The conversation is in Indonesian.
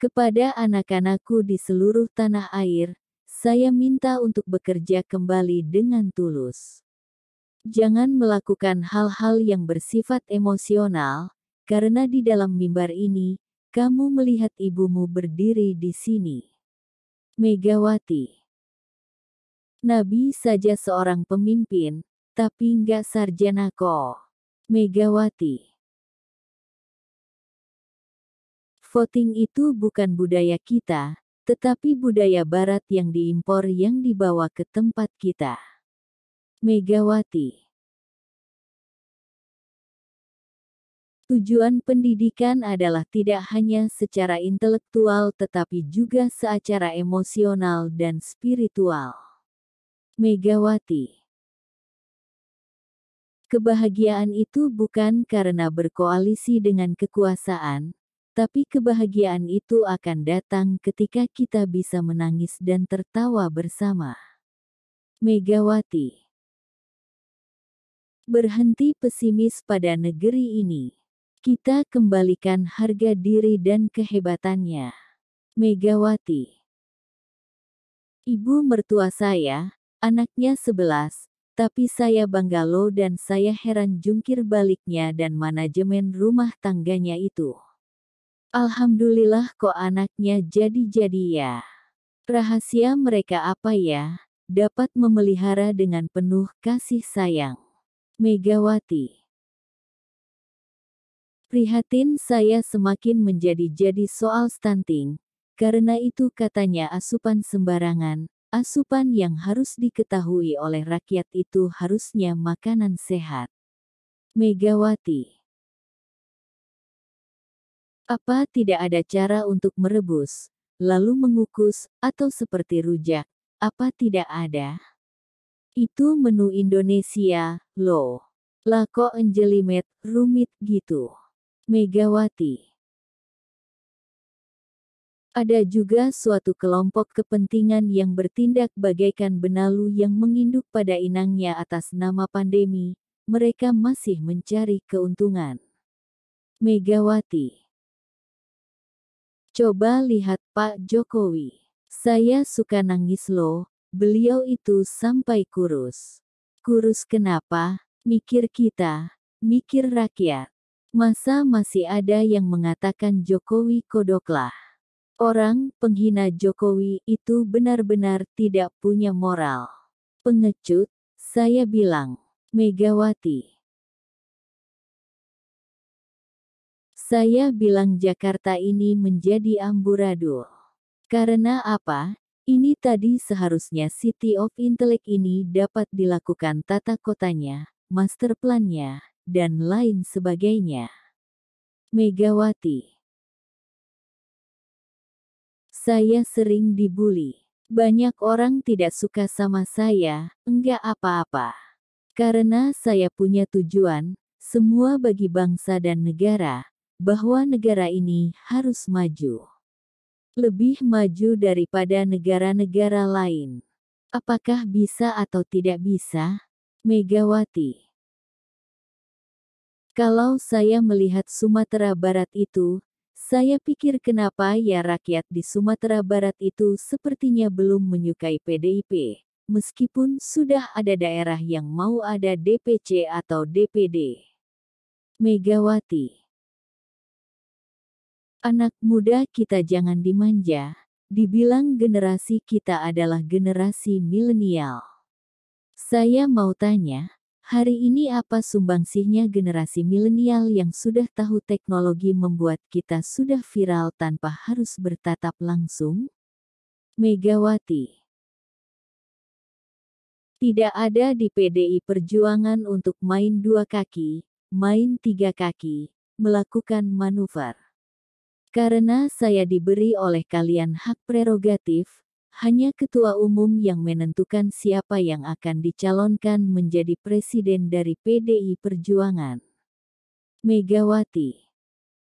Kepada anak-anakku di seluruh tanah air, saya minta untuk bekerja kembali dengan tulus. Jangan melakukan hal-hal yang bersifat emosional, karena di dalam mimbar ini, kamu melihat ibumu berdiri di sini. Megawati Nabi saja seorang pemimpin, tapi enggak sarjana kok. Megawati Voting itu bukan budaya kita, tetapi budaya barat yang diimpor yang dibawa ke tempat kita. Megawati Tujuan pendidikan adalah tidak hanya secara intelektual tetapi juga secara emosional dan spiritual. Megawati Kebahagiaan itu bukan karena berkoalisi dengan kekuasaan, tapi kebahagiaan itu akan datang ketika kita bisa menangis dan tertawa bersama. Megawati Berhenti pesimis pada negeri ini. Kita kembalikan harga diri dan kehebatannya. Megawati Ibu mertua saya, anaknya sebelas, tapi saya bangga dan saya heran jungkir baliknya dan manajemen rumah tangganya itu. Alhamdulillah kok anaknya jadi-jadi ya. Rahasia mereka apa ya? Dapat memelihara dengan penuh kasih sayang. Megawati. Prihatin saya semakin menjadi-jadi soal stunting, karena itu katanya asupan sembarangan, asupan yang harus diketahui oleh rakyat itu harusnya makanan sehat. Megawati apa tidak ada cara untuk merebus, lalu mengukus, atau seperti rujak? Apa tidak ada? Itu menu Indonesia, loh. Lah kok enjelimet, rumit gitu. Megawati. Ada juga suatu kelompok kepentingan yang bertindak bagaikan benalu yang menginduk pada inangnya atas nama pandemi, mereka masih mencari keuntungan. Megawati Coba lihat Pak Jokowi. Saya suka nangis loh, beliau itu sampai kurus. Kurus kenapa? Mikir kita, mikir rakyat. Masa masih ada yang mengatakan Jokowi kodoklah. Orang penghina Jokowi itu benar-benar tidak punya moral. Pengecut, saya bilang. Megawati. Saya bilang Jakarta ini menjadi amburadul. Karena apa? Ini tadi seharusnya City of Intellect ini dapat dilakukan tata kotanya, master plannya, dan lain sebagainya. Megawati Saya sering dibully. Banyak orang tidak suka sama saya, enggak apa-apa. Karena saya punya tujuan, semua bagi bangsa dan negara, bahwa negara ini harus maju. Lebih maju daripada negara-negara lain. Apakah bisa atau tidak bisa? Megawati. Kalau saya melihat Sumatera Barat itu, saya pikir kenapa ya rakyat di Sumatera Barat itu sepertinya belum menyukai PDIP, meskipun sudah ada daerah yang mau ada DPC atau DPD. Megawati Anak muda kita jangan dimanja. Dibilang generasi kita adalah generasi milenial. Saya mau tanya, hari ini apa sumbangsihnya generasi milenial yang sudah tahu teknologi membuat kita sudah viral tanpa harus bertatap langsung? Megawati Tidak ada di PDI perjuangan untuk main dua kaki, main tiga kaki, melakukan manuver. Karena saya diberi oleh kalian hak prerogatif, hanya ketua umum yang menentukan siapa yang akan dicalonkan menjadi presiden dari PDI Perjuangan. Megawati